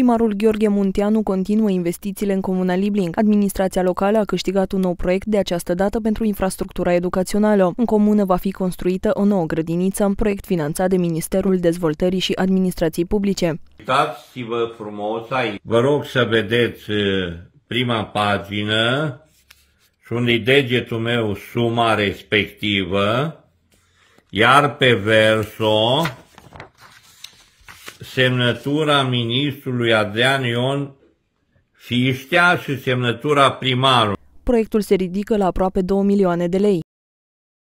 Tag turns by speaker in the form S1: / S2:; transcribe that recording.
S1: Primarul Gheorghe Munteanu continuă investițiile în Comuna Libling. Administrația locală a câștigat un nou proiect de această dată pentru infrastructura educațională. În comună va fi construită o nouă grădiniță, proiect finanțat de Ministerul Dezvoltării și Administrației Publice.
S2: Uitați-vă frumos aici. Vă rog să vedeți uh, prima pagină și unde degetul meu suma respectivă, iar pe verso semnătura ministrului Adrian Ion Fiștea și semnătura primarului.
S3: Proiectul se ridică la aproape 2 milioane de lei.